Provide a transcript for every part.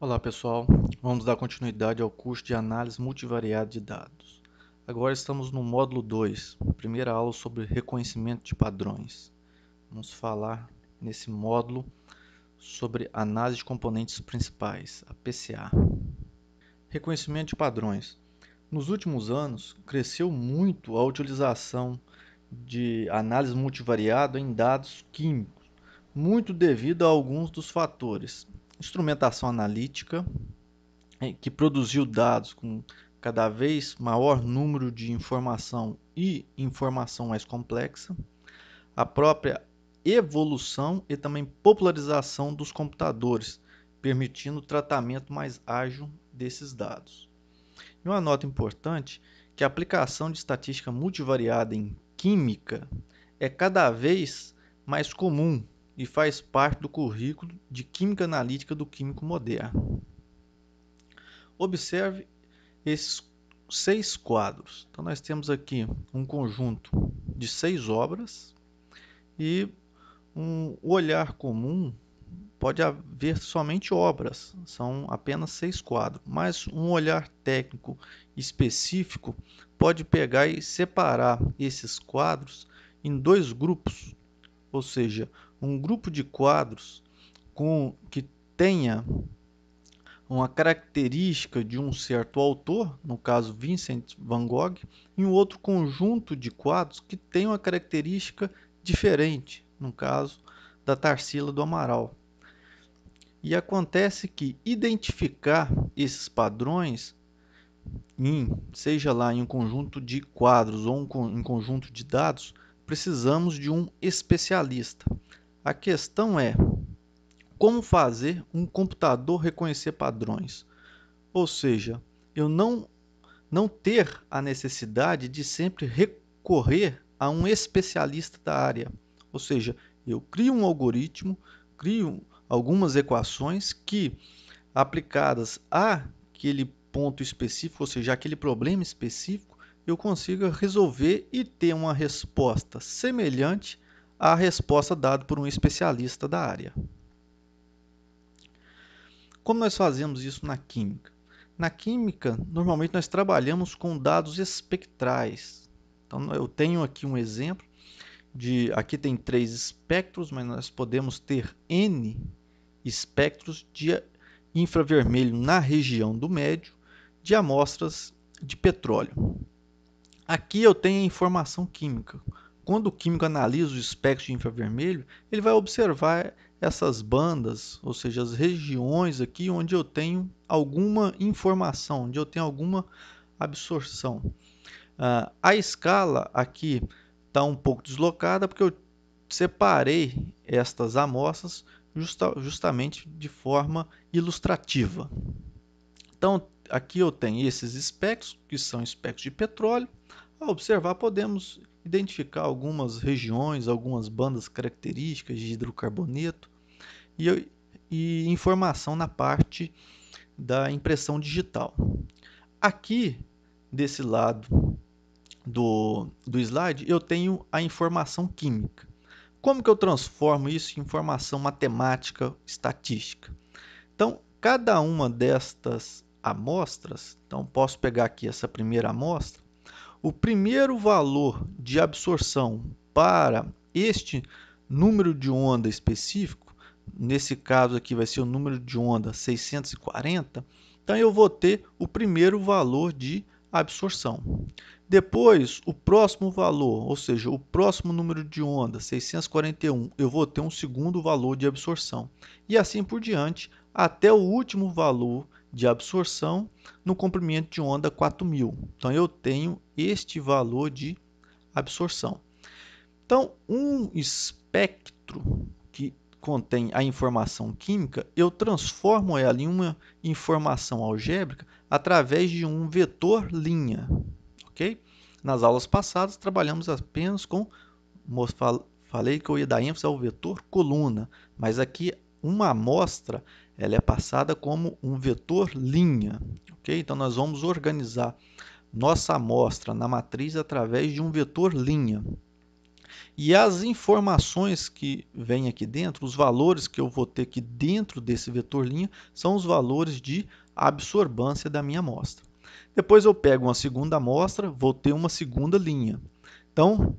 Olá pessoal, vamos dar continuidade ao curso de análise multivariada de dados. Agora estamos no módulo 2, primeira aula sobre reconhecimento de padrões. Vamos falar nesse módulo sobre análise de componentes principais, a PCA. Reconhecimento de padrões. Nos últimos anos, cresceu muito a utilização de análise multivariada em dados químicos, muito devido a alguns dos fatores instrumentação analítica é, que produziu dados com cada vez maior número de informação e informação mais complexa, a própria evolução e também popularização dos computadores, permitindo o tratamento mais ágil desses dados. E uma nota importante que a aplicação de estatística multivariada em química é cada vez mais comum e faz parte do currículo de Química Analítica do Químico Moderno. Observe esses seis quadros. Então, nós temos aqui um conjunto de seis obras e um olhar comum pode haver somente obras, são apenas seis quadros, mas um olhar técnico específico pode pegar e separar esses quadros em dois grupos, ou seja, um grupo de quadros com que tenha uma característica de um certo autor, no caso Vincent van Gogh, e um outro conjunto de quadros que tem uma característica diferente, no caso da Tarsila do Amaral. E acontece que identificar esses padrões em, seja lá em um conjunto de quadros ou um, em um conjunto de dados, precisamos de um especialista. A questão é como fazer um computador reconhecer padrões. Ou seja, eu não não ter a necessidade de sempre recorrer a um especialista da área. Ou seja, eu crio um algoritmo, crio algumas equações que aplicadas àquele ponto específico, ou seja, aquele problema específico, eu consiga resolver e ter uma resposta semelhante à resposta dada por um especialista da área. Como nós fazemos isso na química? Na química, normalmente nós trabalhamos com dados espectrais. Então, eu tenho aqui um exemplo de. Aqui tem três espectros, mas nós podemos ter N espectros de infravermelho na região do médio de amostras de petróleo. Aqui eu tenho a informação química. Quando o químico analisa o espectro de infravermelho, ele vai observar essas bandas, ou seja, as regiões aqui onde eu tenho alguma informação, onde eu tenho alguma absorção. Uh, a escala aqui está um pouco deslocada porque eu separei estas amostras justa justamente de forma ilustrativa. Então, aqui eu tenho esses espectros, que são espectros de petróleo. Ao observar, podemos identificar algumas regiões, algumas bandas características de hidrocarboneto e, e informação na parte da impressão digital. Aqui, desse lado do, do slide, eu tenho a informação química. Como que eu transformo isso em informação matemática, estatística? Então, cada uma destas amostras, então posso pegar aqui essa primeira amostra, o primeiro valor de absorção para este número de onda específico, nesse caso aqui vai ser o número de onda 640, então eu vou ter o primeiro valor de absorção. Depois, o próximo valor, ou seja, o próximo número de onda, 641, eu vou ter um segundo valor de absorção. E assim por diante, até o último valor de absorção no comprimento de onda 4000. Então eu tenho este valor de absorção. Então, um espectro que contém a informação química, eu transformo ela em uma informação algébrica através de um vetor linha, OK? Nas aulas passadas trabalhamos apenas com falei que eu ia dar ênfase ao vetor coluna, mas aqui uma amostra ela é passada como um vetor linha. ok? Então, nós vamos organizar nossa amostra na matriz através de um vetor linha. E as informações que vêm aqui dentro, os valores que eu vou ter aqui dentro desse vetor linha, são os valores de absorbância da minha amostra. Depois eu pego uma segunda amostra, vou ter uma segunda linha. Então,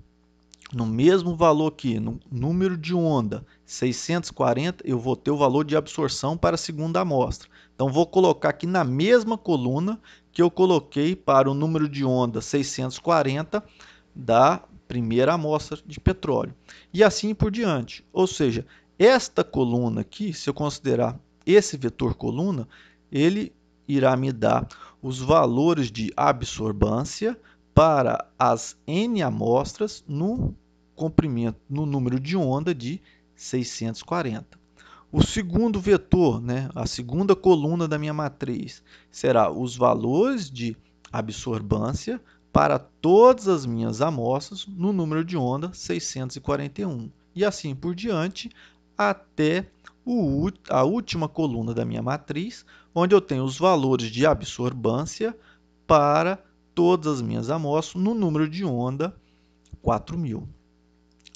no mesmo valor que no número de onda 640, eu vou ter o valor de absorção para a segunda amostra. Então vou colocar aqui na mesma coluna que eu coloquei para o número de onda 640 da primeira amostra de petróleo. E assim por diante. Ou seja, esta coluna aqui, se eu considerar esse vetor coluna, ele irá me dar os valores de absorbância, para as N amostras no comprimento, no número de onda de 640. O segundo vetor, né, a segunda coluna da minha matriz, será os valores de absorbância para todas as minhas amostras no número de onda 641. E assim por diante, até o, a última coluna da minha matriz, onde eu tenho os valores de absorbância para todas as minhas amostras no número de onda 4000.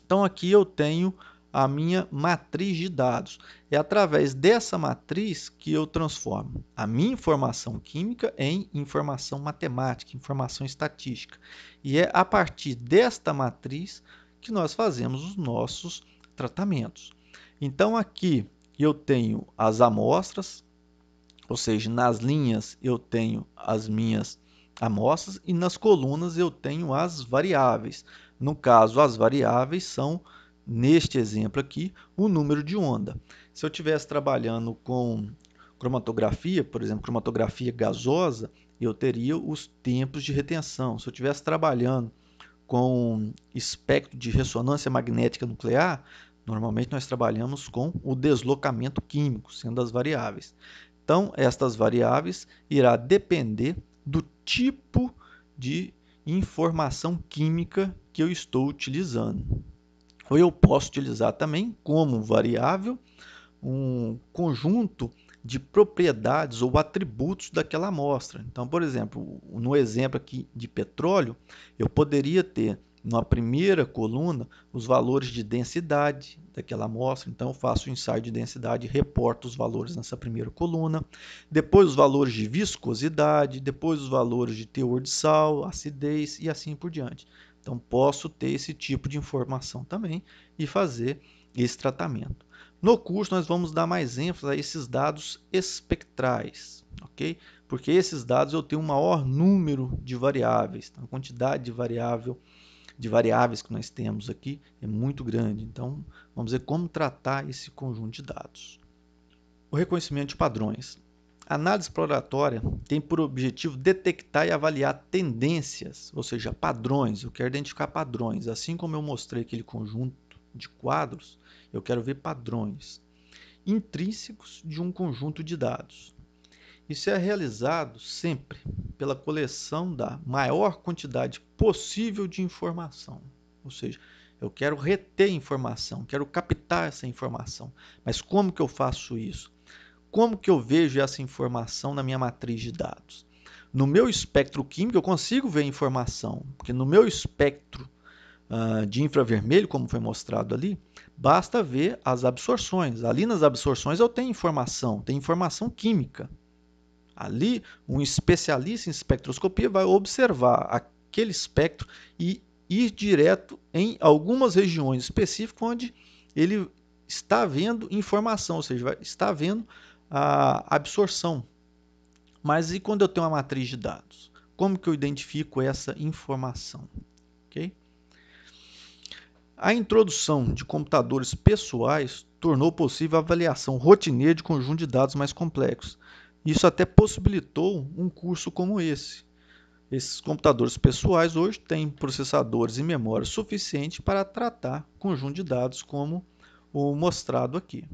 Então aqui eu tenho a minha matriz de dados. É através dessa matriz que eu transformo a minha informação química em informação matemática, informação estatística. E é a partir desta matriz que nós fazemos os nossos tratamentos. Então aqui eu tenho as amostras, ou seja, nas linhas eu tenho as minhas amostras e nas colunas eu tenho as variáveis. No caso, as variáveis são, neste exemplo aqui, o número de onda. Se eu estivesse trabalhando com cromatografia, por exemplo, cromatografia gasosa, eu teria os tempos de retenção. Se eu estivesse trabalhando com espectro de ressonância magnética nuclear, normalmente nós trabalhamos com o deslocamento químico, sendo as variáveis. Então, estas variáveis irá depender do tipo de informação química que eu estou utilizando. Ou eu posso utilizar também como variável um conjunto de propriedades ou atributos daquela amostra. Então, por exemplo, no exemplo aqui de petróleo, eu poderia ter na primeira coluna os valores de densidade daquela amostra. Então, eu faço o ensaio de densidade e reporto os valores nessa primeira coluna. Depois, os valores de viscosidade, depois, os valores de teor de sal, acidez e assim por diante. Então, posso ter esse tipo de informação também e fazer esse tratamento. No curso, nós vamos dar mais ênfase a esses dados espectrais, ok? Porque esses dados eu tenho um maior número de variáveis, então, a quantidade de variável de variáveis que nós temos aqui é muito grande. Então, vamos ver como tratar esse conjunto de dados. O reconhecimento de padrões. A análise exploratória tem por objetivo detectar e avaliar tendências, ou seja, padrões. Eu quero identificar padrões. Assim como eu mostrei aquele conjunto de quadros, eu quero ver padrões intrínsecos de um conjunto de dados. Isso é realizado sempre pela coleção da maior quantidade possível de informação. Ou seja, eu quero reter informação, quero captar essa informação. Mas como que eu faço isso? Como que eu vejo essa informação na minha matriz de dados? No meu espectro químico, eu consigo ver a informação, porque no meu espectro uh, de infravermelho, como foi mostrado ali, basta ver as absorções. Ali nas absorções eu tenho informação, tem informação química. Ali, um especialista em espectroscopia vai observar aquele espectro e ir direto em algumas regiões específicas onde ele está vendo informação, ou seja, está vendo a absorção. Mas e quando eu tenho uma matriz de dados? Como que eu identifico essa informação? Okay? A introdução de computadores pessoais tornou possível a avaliação rotineira de conjunto de dados mais complexos. Isso até possibilitou um curso como esse. Esses computadores pessoais hoje têm processadores e memória suficiente para tratar conjunto de dados como o mostrado aqui.